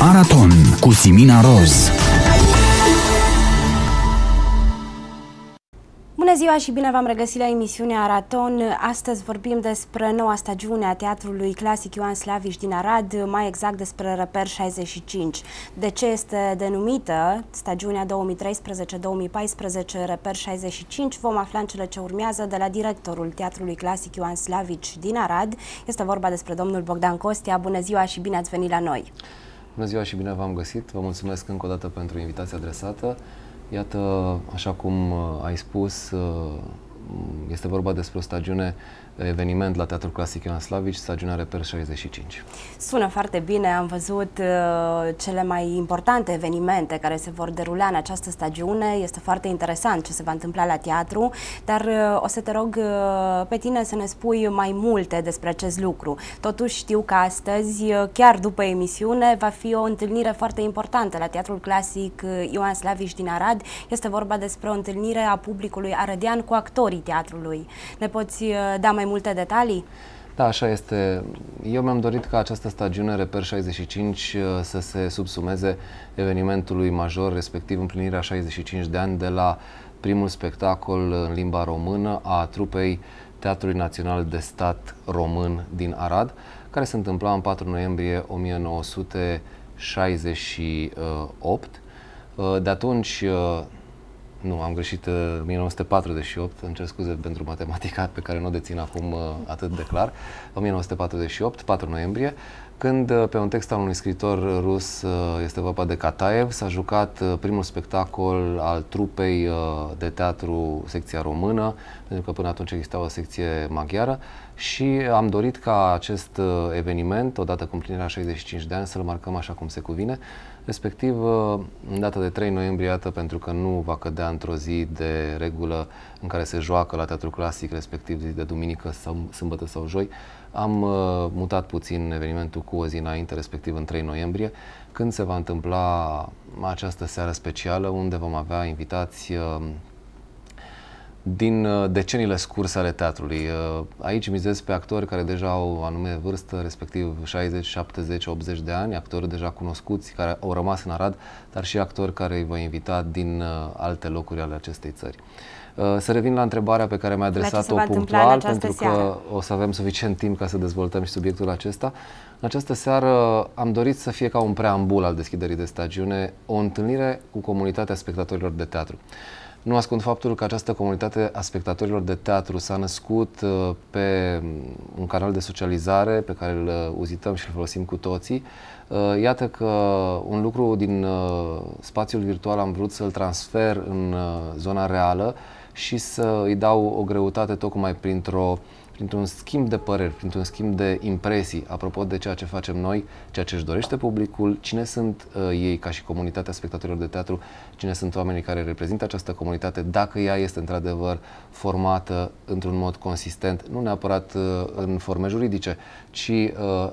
Araton cu Simina Roz Bună ziua și bine v-am regăsit la emisiunea Araton. Astăzi vorbim despre noua stagiune a Teatrului Clasic Ioan Slavici din Arad, mai exact despre Reper 65. De ce este denumită stagiunea 2013-2014 Reper 65? Vom afla în cele ce urmează de la directorul Teatrului Clasic Ioan Slavici din Arad. Este vorba despre domnul Bogdan Costea. Bună ziua și bine ați venit la noi! Bună ziua și bine v-am găsit! Vă mulțumesc încă o dată pentru invitația adresată. Iată, așa cum uh, ai spus, uh, este vorba despre o stagiune eveniment la Teatrul Clasic Ioan Slavici, stagiunea Reper 65. Sună foarte bine, am văzut uh, cele mai importante evenimente care se vor derula în această stagiune. Este foarte interesant ce se va întâmpla la teatru, dar uh, o să te rog uh, pe tine să ne spui mai multe despre acest lucru. Totuși știu că astăzi, uh, chiar după emisiune, va fi o întâlnire foarte importantă la Teatrul Clasic uh, Ioan Slavici din Arad. Este vorba despre o întâlnire a publicului arădean cu actorii teatrului. Ne poți uh, da mai multe detalii? Da, așa este. Eu mi-am dorit ca această stagiune Reper 65 uh, să se subsumeze evenimentului major, respectiv împlinirea 65 de ani de la primul spectacol în limba română a trupei Teatrului Național de Stat Român din Arad, care se întâmpla în 4 noiembrie 1968. Uh, de atunci, uh, nu, am greșit 1948, uh, îmi cer scuze pentru matematica pe care nu o dețin acum uh, atât de clar. 1948, 4 noiembrie, când uh, pe un text al unui scriitor rus, este vorba de Kataev, s-a jucat primul spectacol al trupei de teatru, secția română, pentru că până atunci exista o secție maghiară și am dorit ca acest eveniment, odată cu împlinirea 65 de ani, să-l marcăm așa cum se cuvine, Respectiv, uh, în data de 3 noiembrie, iată, pentru că nu va cădea într-o zi de regulă în care se joacă la teatru clasic, respectiv zi de duminică, sau, sâmbătă sau joi, am uh, mutat puțin evenimentul cu o zi înainte, respectiv în 3 noiembrie, când se va întâmpla această seară specială, unde vom avea invitați uh, din uh, deceniile scurse ale teatrului. Uh, aici mizez pe actori care deja au anume vârstă, respectiv 60, 70, 80 de ani, actori deja cunoscuți care au rămas în Arad, dar și actori care îi voi invita din uh, alte locuri ale acestei țări. Să revin la întrebarea pe care mi-a adresat-o punctual, pentru seară. că o să avem suficient timp ca să dezvoltăm și subiectul acesta. În această seară am dorit să fie ca un preambul al deschiderii de stagiune, o întâlnire cu comunitatea spectatorilor de teatru. Nu ascund faptul că această comunitate a spectatorilor de teatru s-a născut uh, pe mm, un canal de socializare pe care îl uh, uzităm și îl folosim cu toții. Uh, iată că un lucru din spațiul virtual am vrut să-l transfer în zona reală și să îi dau o greutate tocmai printr-o uh, printr-un schimb de păreri, printr-un schimb de impresii apropo de ceea ce facem noi, ceea ce își dorește publicul, cine sunt uh, ei ca și comunitatea spectatorilor de teatru, cine sunt oamenii care reprezintă această comunitate, dacă ea este într-adevăr formată într-un mod consistent, nu neapărat uh, în forme juridice, ci uh,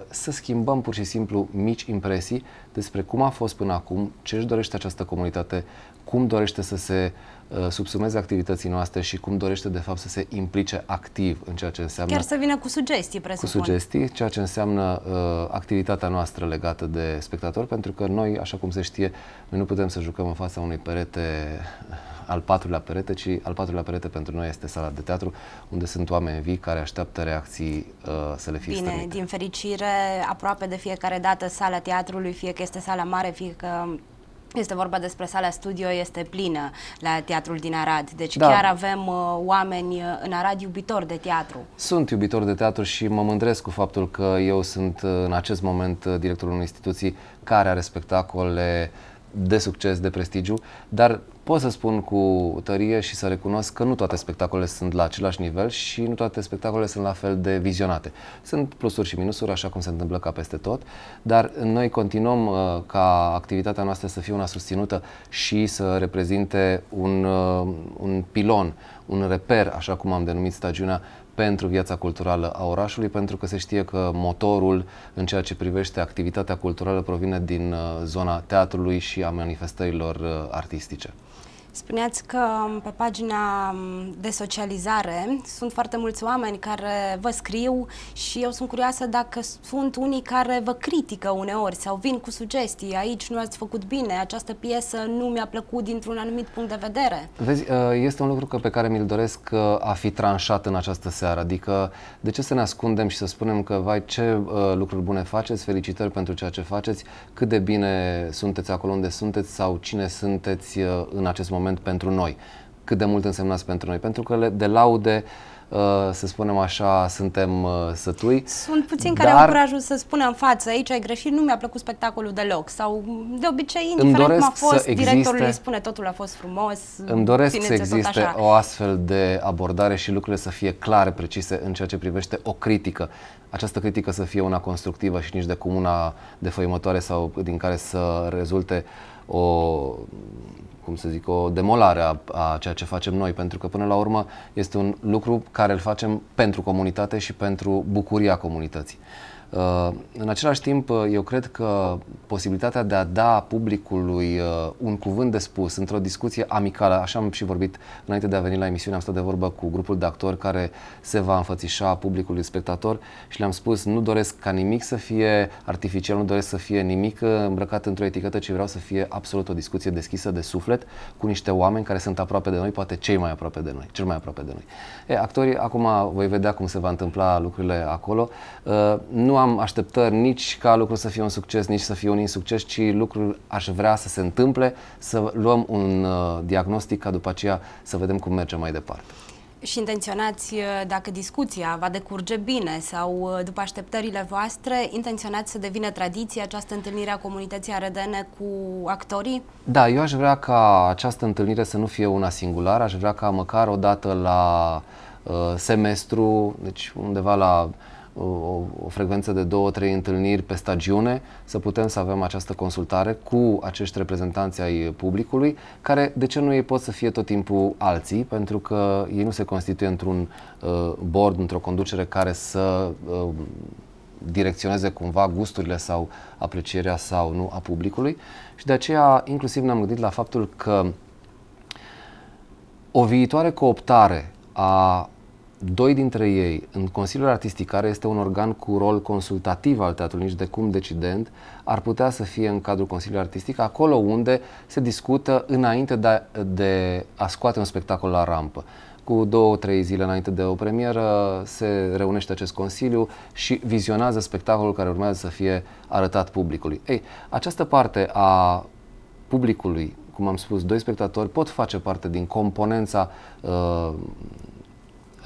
să schimbăm pur și simplu mici impresii despre cum a fost până acum, ce își dorește această comunitate, cum dorește să se uh, Uh, subsumeze activității noastre și cum dorește de fapt să se implice activ în ceea ce înseamnă... Chiar să vină cu sugestii, presupun. Cu sugestii, ceea ce înseamnă uh, activitatea noastră legată de spectator, pentru că noi, așa cum se știe, noi nu putem să jucăm în fața unui perete uh, al patrulea perete, ci al patrulea perete pentru noi este sala de teatru, unde sunt oameni vii care așteaptă reacții uh, să le fie Bine, stămite. din fericire, aproape de fiecare dată sala teatrului, fie că este sala mare, fie că este vorba despre sala studio, este plină la Teatrul din Arad, deci da. chiar avem uh, oameni uh, în Arad iubitori de teatru. Sunt iubitori de teatru și mă mândresc cu faptul că eu sunt uh, în acest moment uh, directorul unei instituții care are spectacole de succes, de prestigiu, dar pot să spun cu tărie și să recunosc că nu toate spectacolele sunt la același nivel și nu toate spectacolele sunt la fel de vizionate. Sunt plusuri și minusuri, așa cum se întâmplă ca peste tot, dar noi continuăm uh, ca activitatea noastră să fie una susținută și să reprezinte un, uh, un pilon, un reper, așa cum am denumit stagiunea, pentru viața culturală a orașului, pentru că se știe că motorul în ceea ce privește activitatea culturală provine din uh, zona teatrului și a manifestărilor artistice. Spuneați că um, pe pagina um, de socializare sunt foarte mulți oameni care vă scriu și eu sunt curioasă dacă sunt unii care vă critică uneori sau vin cu sugestii, aici nu ați făcut bine, această piesă nu mi-a plăcut dintr-un anumit punct de vedere. Vezi, uh, este un lucru pe care mi-l doresc uh, a fi tranșat în această seară, adică de ce să ne ascundem și să spunem că vai ce uh, lucruri bune faceți, felicitări pentru ceea ce faceți, cât de bine sunteți acolo unde sunteți sau cine sunteți în acest moment moment pentru noi. Cât de mult însemnați pentru noi? Pentru că de laude uh, să spunem așa, suntem uh, sătui. Sunt puțini dar... care au curajul să spună în față, aici ai greșit, nu mi-a plăcut spectacolul deloc. Sau, de obicei, indiferent cum a fost, existe, directorul îi spune totul a fost frumos. Îmi doresc să existe o astfel de abordare și lucrurile să fie clare, precise în ceea ce privește o critică. Această critică să fie una constructivă și nici de cum una defăimătoare sau din care să rezulte uh, o cum să zic, o demolare a, a ceea ce facem noi, pentru că până la urmă este un lucru care îl facem pentru comunitate și pentru bucuria comunității. Uh, în același timp, uh, eu cred că posibilitatea de a da publicului uh, un cuvânt de spus într-o discuție amicală, așa am și vorbit înainte de a veni la emisiune, am stat de vorbă cu grupul de actori care se va înfățișa publicului spectator și le-am spus nu doresc ca nimic să fie artificial, nu doresc să fie nimic îmbrăcat într-o etichetă, ci vreau să fie absolut o discuție deschisă de suflet cu niște oameni care sunt aproape de noi, poate cei mai aproape de noi, cel mai aproape de noi. E, actorii, acum voi vedea cum se va întâmpla lucrurile acolo. Nu nu am așteptări nici ca lucrul să fie un succes, nici să fie un insucces, ci lucrul aș vrea să se întâmple, să luăm un uh, diagnostic ca după aceea să vedem cum mergem mai departe. Și intenționați, uh, dacă discuția va decurge bine sau uh, după așteptările voastre, intenționați să devină tradiție această întâlnire a comunității ARDN cu actorii? Da, eu aș vrea ca această întâlnire să nu fie una singulară, aș vrea ca măcar o dată la uh, semestru, deci undeva la o, o frecvență de două, trei întâlniri pe stagiune, să putem să avem această consultare cu acești reprezentanți ai publicului, care de ce nu ei pot să fie tot timpul alții, pentru că ei nu se constituie într-un uh, board, într-o conducere care să uh, direcționeze cumva gusturile sau aprecierea sau nu a publicului și de aceea inclusiv ne-am gândit la faptul că o viitoare cooptare a doi dintre ei, în Consiliul Artistic, care este un organ cu rol consultativ al teatrului, nici de cum decident, ar putea să fie în cadrul Consiliului Artistic, acolo unde se discută înainte de a, de a scoate un spectacol la rampă. Cu două, trei zile înainte de o premieră se reunește acest consiliu și vizionează spectacolul care urmează să fie arătat publicului. Ei, această parte a publicului, cum am spus, doi spectatori pot face parte din componența uh,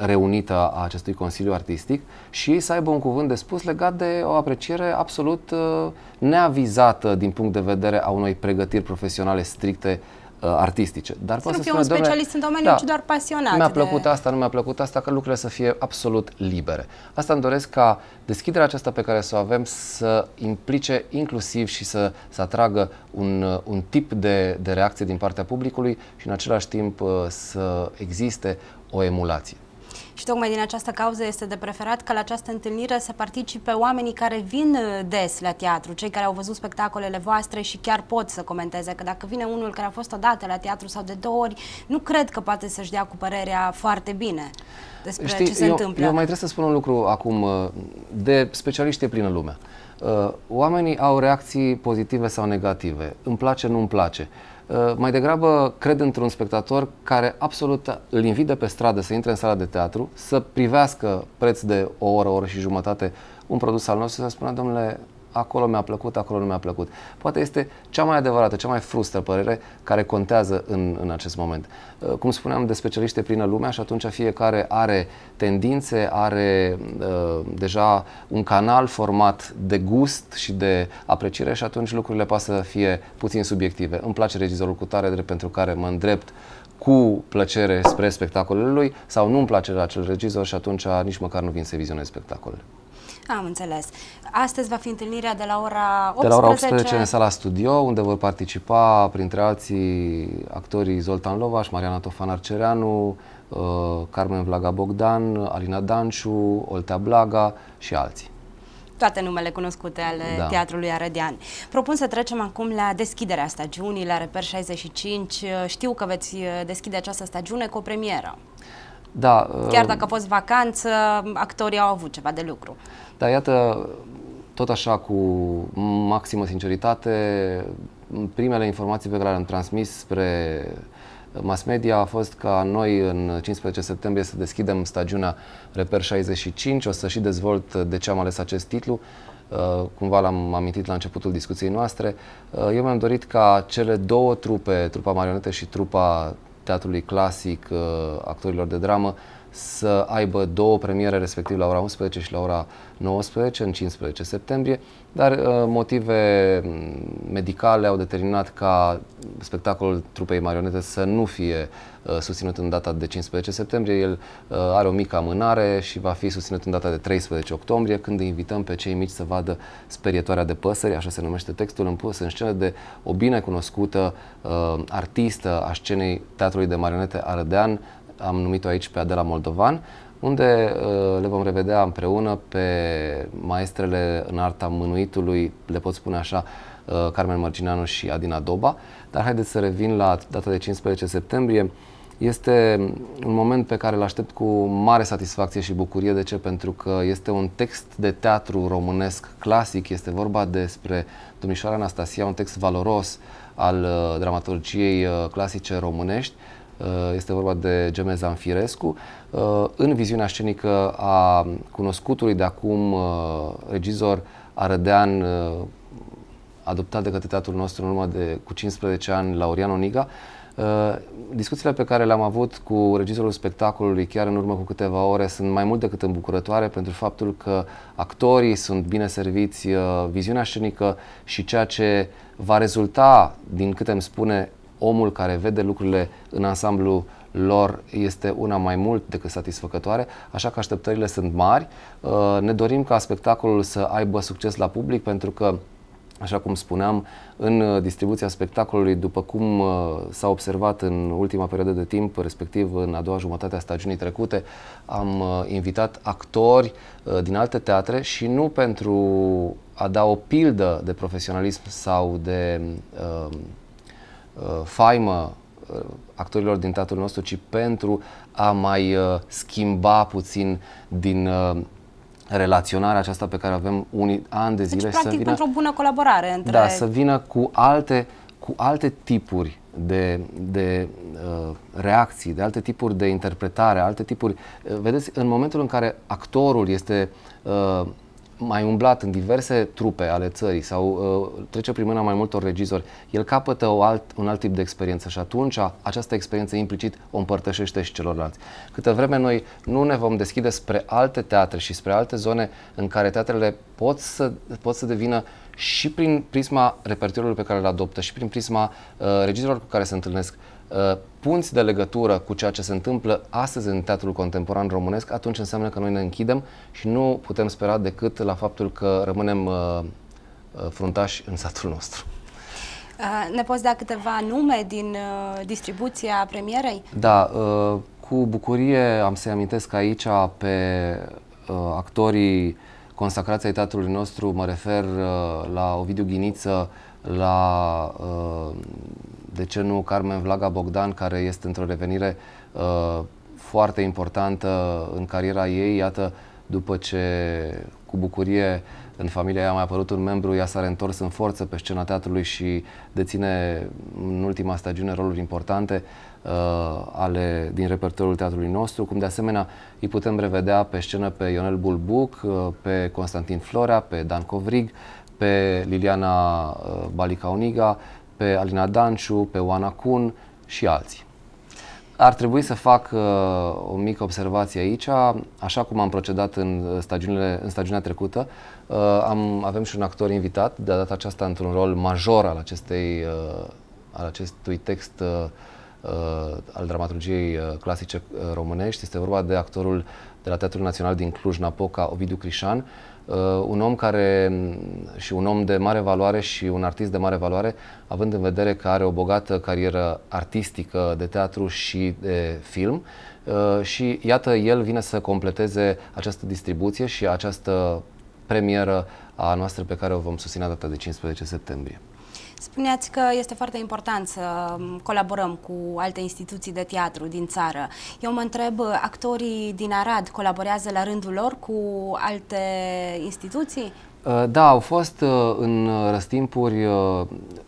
reunită a acestui Consiliu Artistic și ei să aibă un cuvânt de spus legat de o apreciere absolut uh, neavizată din punct de vedere a unei pregătiri profesionale stricte uh, artistice. Dar să poate nu fie să fie spune, un specialist în domeniu, da, ci doar pasionat. Mi-a plăcut de... asta, nu mi-a plăcut asta, că lucrurile să fie absolut libere. Asta îmi doresc ca deschiderea aceasta pe care să o avem să implice inclusiv și să, să atragă un, uh, un tip de, de reacție din partea publicului și în același timp să existe o emulație. Și tocmai din această cauză este de preferat ca la această întâlnire să participe oamenii care vin uh, des la teatru, cei care au văzut spectacolele voastre și chiar pot să comenteze, că dacă vine unul care a fost odată la teatru sau de două ori, nu cred că poate să-și dea cu părerea foarte bine despre Știi, ce se eu, întâmplă. Eu mai trebuie să spun un lucru acum, uh, de specialiști prin plină lumea. Uh, oamenii au reacții pozitive sau negative, îmi place, nu îmi place. Eh, mai degrabă cred într-un spectator care absolut îl invidă pe stradă să intre în sala de teatru, să privească preț de o oră, o oră și jumătate un produs al nostru și să spună, domnule, acolo mi-a plăcut, acolo nu mi-a plăcut. Poate este cea mai adevărată, cea mai frustă părere care contează în, în acest moment. Uh, cum spuneam, de specialiște plină lumea și atunci fiecare are tendințe, are uh, deja un canal format de gust și de apreciere și atunci lucrurile pot să fie puțin subiective. Îmi place regizorul cu tare, drept pentru care mă îndrept cu plăcere spre spectacolele lui sau nu-mi place la acel regizor și atunci nici măcar nu vin să vizionez spectacolele. Am înțeles. Astăzi va fi întâlnirea de la ora 18. De la ora 18 în sala studio, unde vor participa, printre alții, actorii Zoltan Lovaș, Mariana Tofan Arcereanu, uh, Carmen Blaga Bogdan, Alina Danciu, Oltea Blaga și alții toate numele cunoscute ale da. Teatrului Arădean. Propun să trecem acum la deschiderea stagiunii, la Reper 65. Știu că veți uh, deschide această stagiune cu o premieră. Da, Chiar uh, dacă a fost vacanță, actorii au avut ceva de lucru. Da, iată, tot așa cu maximă sinceritate, primele informații pe care le-am transmis spre mass media a fost ca noi în 15 septembrie să deschidem stagiunea Reper 65, o să și dezvolt de ce am ales acest titlu, uh, cumva l-am amintit la începutul discuției noastre. Uh, eu mi-am dorit ca cele două trupe, trupa marionete și trupa teatrului clasic, uh, actorilor de dramă, să aibă două premiere respectiv la ora 11 și la ora 19, în 15 septembrie, dar uh, motive mm, medicale au determinat ca spectacolul trupei marionete să nu fie uh, susținut în data de 15 septembrie. El uh, are o mică amânare și va fi susținut în data de 13 octombrie, când îi invităm pe cei mici să vadă Sperietoarea de păsări, așa se numește textul, în pus în scenă de o binecunoscută uh, artistă a scenei Teatrului de Marionete Arădean, am numit-o aici pe Adela Moldovan, unde uh, le vom revedea împreună pe maestrele în arta mânuitului, le pot spune așa, uh, Carmen Marginanu și Adina Doba. Dar haideți să revin la data de 15 septembrie. Este un moment pe care îl aștept cu mare satisfacție și bucurie. De ce? Pentru că este un text de teatru românesc clasic. Este vorba despre Domnișoara Anastasia, un text valoros al uh, dramaturgiei clasice românești, Uh, este vorba de Geme Zanfirescu. Uh, în viziunea scenică a cunoscutului de acum uh, regizor arădean adoptat de către teatrul nostru în urmă de cu 15 ani, Laurian Oniga, discuțiile pe care le-am avut cu regizorul spectacolului chiar în urmă cu câteva ore sunt mai mult decât îmbucurătoare pentru faptul că actorii sunt bine serviți, viziunea scenică și ceea ce va rezulta din câte îmi spune omul care vede lucrurile în ansamblu lor este una mai mult decât satisfăcătoare, așa că așteptările sunt mari. Uh, ne dorim ca spectacolul să aibă succes la public pentru că Așa cum spuneam, în uh, distribuția spectacolului, după cum uh, s-a observat în ultima perioadă de timp, respectiv în a doua jumătate a stagiunii trecute, am invitat actori din alte teatre și nu pentru a da o pildă de profesionalism sau de uh, Uh, faimă uh, actorilor din teatrul nostru, ci pentru a mai uh, schimba puțin din relaționarea aceasta pe care avem unii ani de deci, zile. Deci, practic, să vină, pentru o bună colaborare între... Da, să vină cu alte, cu alte tipuri de, de uh, reacții, de alte tipuri de interpretare, alte tipuri. Vedeți, în momentul în care actorul este uh, mai umblat în diverse trupe ale țării sau uh, trece prin mâna mai multor regizori, el capătă o alt, un alt tip de experiență și atunci această experiență implicit o împărtășește și celorlalți. Câtă vreme noi nu ne vom deschide spre alte teatre și spre alte zone în care teatrele pot să, pot să devină și prin prisma repertoriului pe care îl adoptă și prin prisma uh, regizorilor cu care se întâlnesc uh, Uh, punți de legătură cu ceea ce se întâmplă astăzi în teatrul contemporan românesc, atunci înseamnă că noi ne închidem și nu putem spera decât la faptul că rămânem uh, uh, fruntași în satul nostru. Ne poți da câteva nume din distribuția premierei? Da, cu bucurie am să-i amintesc aici pe actorii consacrați ai teatrului nostru, mă refer la Ovidiu Ghiniță, la de ce nu Carmen Vlaga Bogdan, care este într-o revenire uh, foarte importantă în cariera ei. Iată, după ce cu bucurie în familia ei a mai apărut un membru, ea s-a reîntors în forță pe scena teatrului și deține în ultima stagiune roluri importante uh, ale, din repertoriul teatrului nostru, cum de asemenea îi putem revedea pe scenă pe Ionel Bulbuc, uh, pe Constantin Florea, pe Dan Covrig, pe Liliana uh, Balicauniga, pe Alina Danciu, pe Oana Kun și alții. Ar trebui să fac uh, o mică observație aici, așa cum am procedat în, stagiunile, în stagiunea trecută, uh, am, avem și un actor invitat, de data aceasta într-un rol major al, acestei, uh, al acestui text uh, uh, al dramaturgiei uh, clasice uh, românești. Este vorba de actorul de la Teatrul Național din Cluj-Napoca, Ovidiu Crișan, uh, Uh, un om care mm, și un om de mare valoare și un artist de mare valoare, având în vedere că are o bogată carieră artistică de teatru și de film uh, și iată el vine să completeze această distribuție și această premieră a noastră pe care o vom susține data de 15 septembrie. Spuneați că este foarte important să um, colaborăm cu alte instituții de teatru din țară. Eu mă întreb, actorii din Arad colaborează la rândul lor cu alte instituții? Uh, da, au fost uh, în răstimpuri, uh,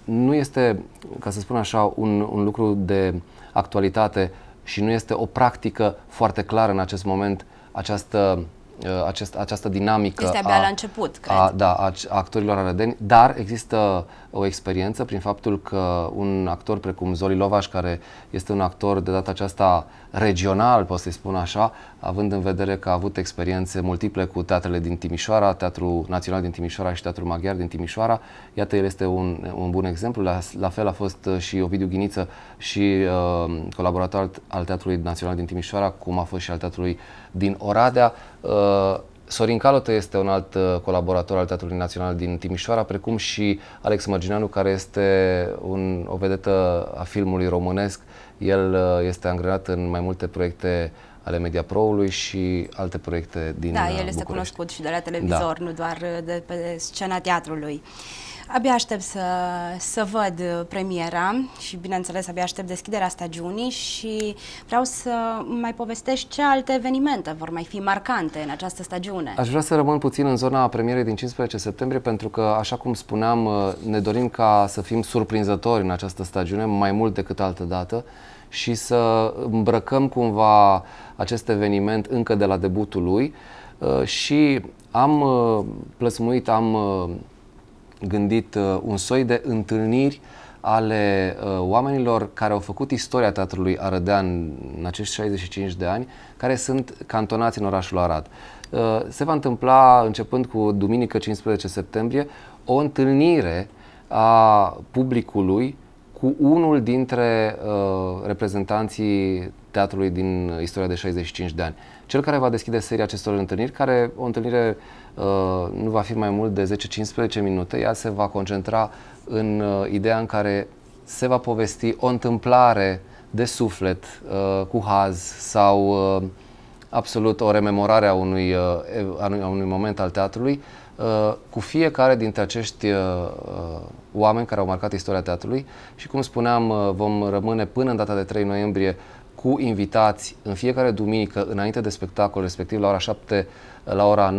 nu este, ca să spun așa, un, un lucru de actualitate și nu este o practică foarte clară în acest moment această Uh, acest, această dinamică este abia a, la început, cred. A, da, a actorilor arădeni, dar există o experiență prin faptul că un actor precum Zoli Lovaș, care este un actor de data aceasta regional, pot să-i spun așa, având în vedere că a avut experiențe multiple cu teatrele din Timișoara, Teatrul Național din Timișoara și Teatrul Maghiar din Timișoara. Iată, el este un, un bun exemplu. La, la fel a fost uh, și Ovidiu Ghiniță și uh, colaborator al, al Teatrului Național din Timișoara, cum a fost și al Teatrului din Oradea. Uh, Sorin Calotă este un alt uh, colaborator al Teatrului Național din Timișoara, precum și Alex Mărgineanu, care este un, o vedetă a filmului românesc. El uh, este angrenat în mai multe proiecte uh, ale MediaPro-ului și alte proiecte din Da, uh, el București. este cunoscut și de la da. televizor, da. nu doar uh, de pe scena teatrului. Abia aștept să, să văd uh, premiera și, bineînțeles, abia aștept deschiderea stagiunii și vreau să mai povestești ce alte evenimente vor mai fi marcante în această stagiune. Aș vrea să rămân puțin în zona premierei din 15 septembrie pentru că, așa cum spuneam, ne dorim ca să fim surprinzători în această stagiune, mai mult decât altă dată și să îmbrăcăm cumva acest eveniment încă de la debutul lui uh, și am uh, plăsmuit, am uh, gândit un soi de întâlniri ale oamenilor care au făcut istoria Teatrului Arădean în acești 65 de ani, care sunt cantonați în orașul Arad. se va întâmpla, începând cu duminică 15 septembrie, o întâlnire a publicului cu unul dintre uh, reprezentanții teatrului din istoria de 65 de ani. Cel care va deschide seria acestor întâlniri, care o întâlnire uh, nu va fi mai mult de 10-15 minute, ea se va concentra în uh, ideea în care se va povesti o întâmplare de suflet, uh, cu haz sau uh, absolut o rememorare a unui, uh, a unui moment al teatrului, uh, cu fiecare dintre acești uh, uh oameni care au marcat istoria teatrului și, cum spuneam, uh, vom rămâne până în data de 3 noiembrie cu invitați în fiecare duminică înainte de spectacol, respectiv la ora 7, uh, la ora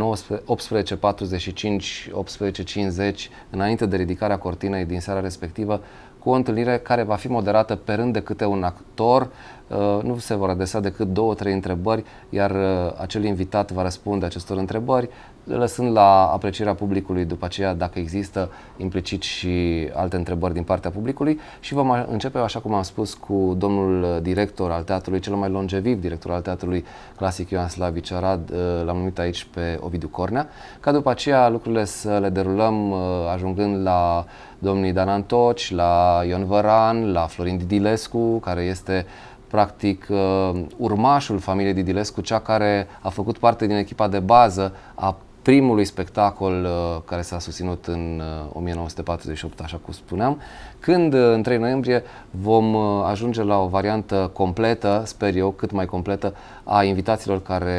18.45, 18.50, înainte de ridicarea cortinei din seara respectivă, cu o întâlnire care va fi moderată pe rând de câte un actor. Uh, nu se vor adresa decât două, trei întrebări, iar acel invitat va răspunde acestor întrebări, lăsând la aprecierea publicului după aceea dacă există implicit și alte întrebări din partea publicului și vom începe, așa cum am spus, cu domnul director al teatrului, cel mai longeviv director al teatrului clasic Ioan Slavici Arad, uh, l-am numit aici pe Ovidiu Cornea, ca după aceea lucrurile să le derulăm uh, ajungând la domnii Dan Antoci, la Ion Văran, la Florin Didilescu, care este practic uh, urmașul familiei Didilescu, cea care a făcut parte din echipa de bază a primului spectacol uh, care s-a susținut în 1948, uh, așa cum spuneam, când uh, în 3 noiembrie vom ajunge la o variantă completă, sper eu, cât mai completă, a invitațiilor care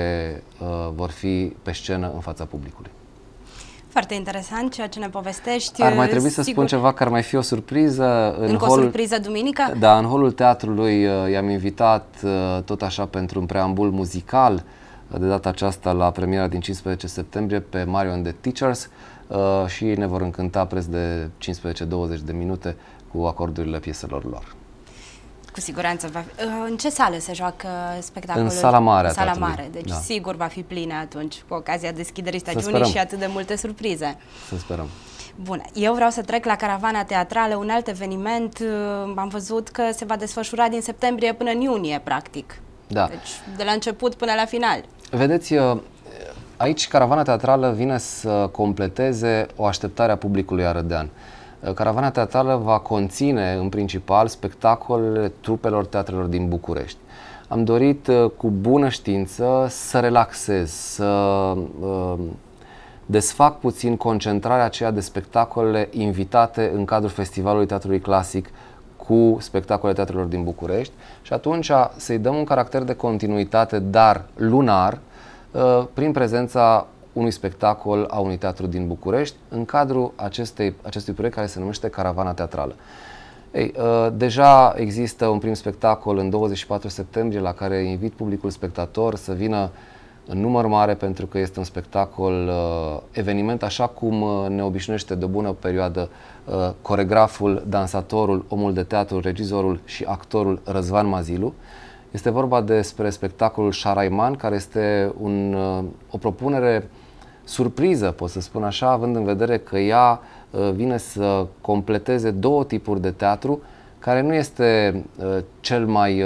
vor fi pe scenă în fața publicului. Foarte interesant ceea ce ne povestești. Ar mai trebui să sigur. spun ceva că ar mai fi o surpriză. În Încă hol... o surpriză duminică? Da, în holul teatrului i-am invitat tot așa pentru un preambul muzical uh, de data aceasta la premiera din 15 septembrie pe Mario and the Teachers uh, și ne vor încânta preț de 15-20 de minute cu acordurile pieselor lor. Cu siguranță va fi. Uh, în ce sală se joacă spectacolul? În sala mare. În sala mare, deci da. sigur va fi plină atunci cu ocazia deschiderii stagiunii și atât de multe surprize. Să sperăm. Bun, eu vreau să trec la Caravana Teatrală, un alt eveniment. Uh, am văzut că se va desfășura din septembrie până în iunie, practic. Da. Deci, de la început până la final. Vedeți, uh, aici caravana teatrală vine să completeze o așteptare a publicului arădean. Uh, caravana teatrală va conține în principal spectacolele trupelor teatrelor din București. Am dorit uh, cu bună știință să relaxez, să desfac puțin concentrarea aceea de spectacolele invitate în cadrul Festivalului Teatrului Clasic cu spectacole teatrelor din București și atunci să-i dăm un caracter de continuitate, dar lunar, uh, prin prezența unui spectacol a unui teatru din București în cadrul acestei, acestui proiect care se numește Caravana Teatrală. Ei, uh, deja există un prim spectacol în 24 septembrie la care invit publicul spectator să vină în număr mare pentru că este un spectacol, uh, eveniment așa cum uh, ne obișnuiește de o bună perioadă uh, coregraful, dansatorul, omul de teatru, regizorul și actorul Răzvan Mazilu. Este vorba despre spectacolul Șaraiman, care este un, o propunere surpriză, pot să spun așa, având în vedere că ea vine să completeze două tipuri de teatru, care nu este cel mai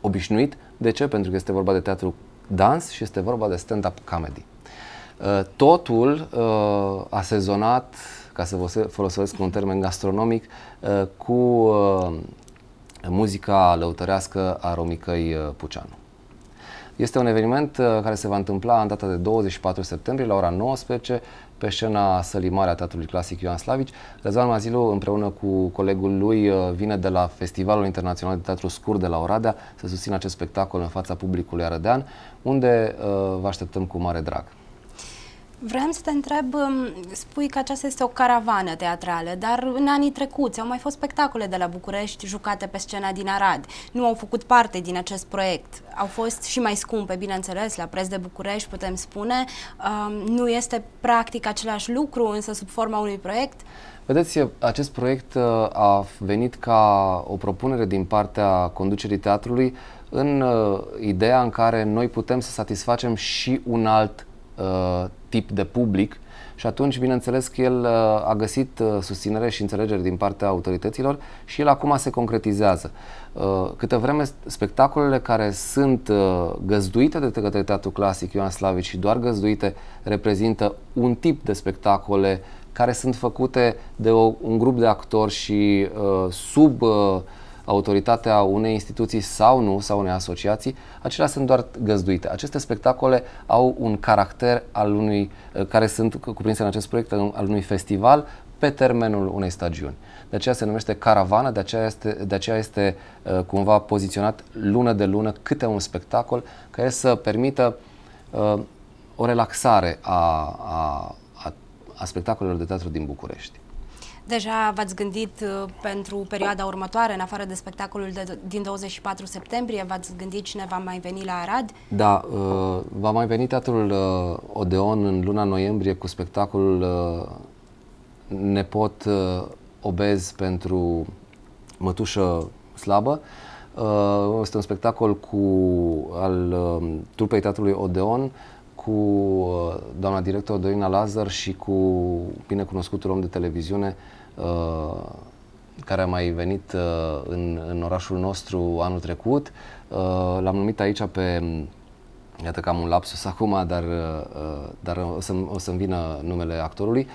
obișnuit. De ce? Pentru că este vorba de teatru dans și este vorba de stand-up comedy. Uh, totul uh, a sezonat, ca să folosesc un termen gastronomic, uh, cu muzica lăutărească a Romicăi Puceanu. Este un eveniment uh, care se va întâmpla în data de 24 septembrie la ora 19 pe scena Sălii Mare a Teatrului Clasic Ioan Slavici. Răzvan Mazilu împreună cu colegul lui uh, vine de la Festivalul Internațional de Teatru Scurt de la Oradea să susțină acest spectacol în fața publicului arădean, unde uh, vă așteptăm cu mare drag. Vreau să te întreb, um, spui că aceasta este o caravană teatrală, dar în anii trecuți au mai fost spectacole de la București jucate pe scena din Arad. Nu au făcut parte din acest proiect. Au fost și mai scumpe, bineînțeles, la preț de București, putem spune. Um, nu este practic același lucru, însă sub forma unui proiect? Vedeți, acest proiect uh, a venit ca o propunere din partea conducerii teatrului în uh, ideea în care noi putem să satisfacem și un alt uh, tip de public și atunci, bineînțeles, că el uh, a găsit uh, susținere și înțelegere din partea autorităților și el acum se concretizează. Uh, câte vreme spectacolele care sunt găzduite de către teatru clasic Ioan Slavici și doar găzduite reprezintă un tip de spectacole care sunt făcute de o, un grup de actori și uh, sub uh, autoritatea unei instituții sau nu, sau unei asociații, acelea sunt doar găzduite. Aceste spectacole au un caracter al unui, uh, care sunt cuprinse în acest proiect, al unui festival pe termenul unei stagiuni. De aceea se numește caravană, de aceea este, de aceea este uh, cumva poziționat lună de lună câte un spectacol care să permită uh, o relaxare a, a, a, a spectacolelor de teatru din București. Deja v-ați gândit uh, pentru perioada următoare, în afară de spectacolul de, din 24 septembrie, v-ați gândit cine va mai veni la Arad? Da, uh, va mai veni Teatrul uh, Odeon în luna noiembrie cu spectacolul uh, Nepot uh, obez pentru mătușă slabă. Uh, este un spectacol cu al uh, trupei Teatrului Odeon cu uh, doamna director Dorina Lazar și cu binecunoscutul om de televiziune uh, Uh, care a mai venit uh, în, în orașul nostru anul trecut. Uh, l-am numit aici pe Iată că am un lapsus acum, dar, dar o, să, o să-mi vină numele actorului.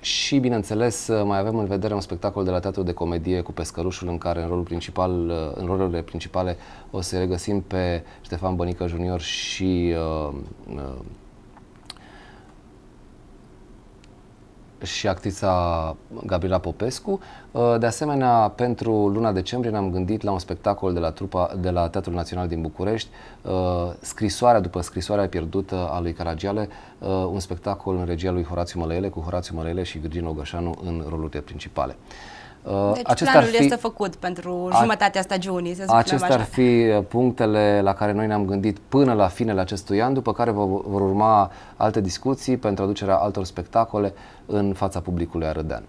Și, bineînțeles, mai avem în vedere un spectacol de la Teatru de Comedie cu Pescărușul, în care, în, rolul principal, în rolurile principale, o să regăsim pe Ștefan Bănică Junior și uh, și actrița Gabriela Popescu. Uh, de asemenea, pentru luna decembrie ne-am gândit la un spectacol de la, trupa, de la Teatrul Național din București, uh, Scrisoarea după scrisoarea pierdută a lui Caragiale, uh, un spectacol în regia lui Horațiu Mălăele, cu Horațiu Mălăele și Virgin Ogășanu în rolurile principale. Uh, deci acest planul ar fi, este făcut pentru jumătatea asta stagiunii, să spunem Acestea ar fi uh, punctele la care noi ne-am gândit până la finele acestui an, după care vor urma alte discuții pentru aducerea altor spectacole în fața publicului arădean.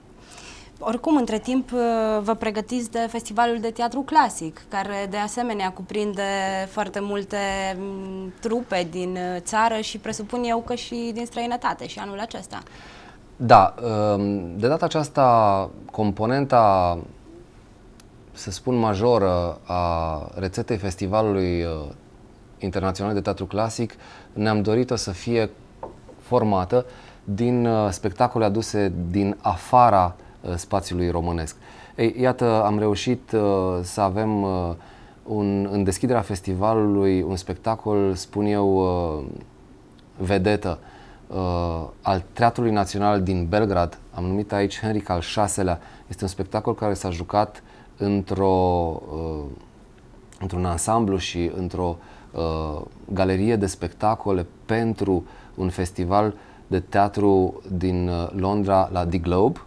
Oricum, între timp, uh, vă pregătiți de Festivalul de Teatru Clasic, care de asemenea cuprinde foarte multe mm, trupe din țară și presupun eu că și din străinătate și anul acesta. Da, um, de data aceasta componenta, să spun majoră, a rețetei Festivalului uh, Internațional de Teatru Clasic ne-am dorit-o să fie formată din uh, spectacole aduse din afara uh, spațiului românesc. Ei, iată, am reușit să avem un, în deschiderea festivalului un spectacol, spun eu, vedetă, uh, al Teatrului Național din Belgrad, am numit aici Henric al VI-lea. Este un spectacol care s-a jucat într-o, uh, într-un ansamblu și într-o uh, galerie de spectacole pentru un festival de teatru din uh, Londra la The Globe.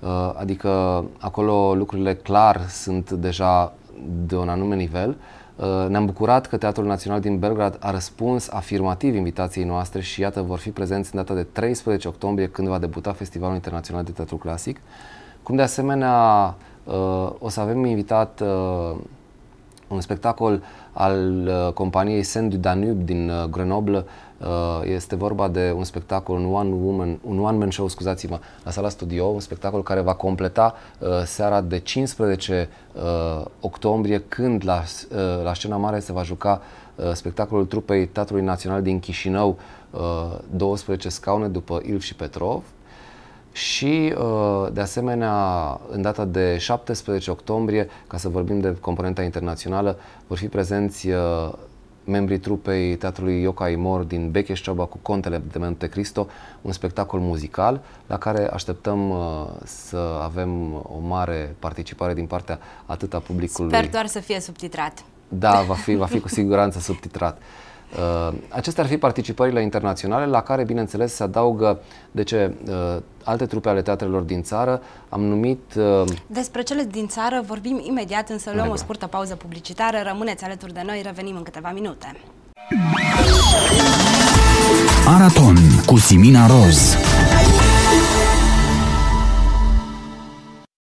Uh, adică acolo lucrurile clar sunt deja de un anume nivel. Uh, ne-am bucurat că Teatrul Național din Belgrad a răspuns afirmativ invitației noastre și iată vor fi prezenți în data de 13 octombrie când va debuta Festivalul Internațional de Teatru Clasic. Cum de asemenea uh, o să avem invitat uh, un spectacol al companiei Saint Danube din Grenoble Uh, este vorba de un spectacol, un one woman, un one man show, scuzați-mă, la sala studio, un spectacol care va completa uh, seara de 15 uh, octombrie, când la, la scena mare se va juca spectacolul trupei Teatrului Național din Chișinău, 12 scaune după Ilf și Petrov, și, de asemenea, în data de 17 octombrie, ca să vorbim de componenta internațională, vor fi prezenți membrii trupei Teatrului Iocai Mor din Becheș-Cioba cu Contele de Monte Cristo, un spectacol muzical la care așteptăm uh, să avem o mare participare din partea atât a publicului. Sper doar să fie subtitrat. Da, va fi, va fi cu siguranță subtitrat. Uh, acestea ar fi participările internaționale, la care, bineînțeles, se adaugă de ce uh, alte trupe ale teatrelor din țară. Am numit... Uh, Despre cele din țară vorbim imediat, însă luăm o scurtă pauză publicitară. Rămâneți alături de noi, revenim în câteva minute. Araton cu Simina Roz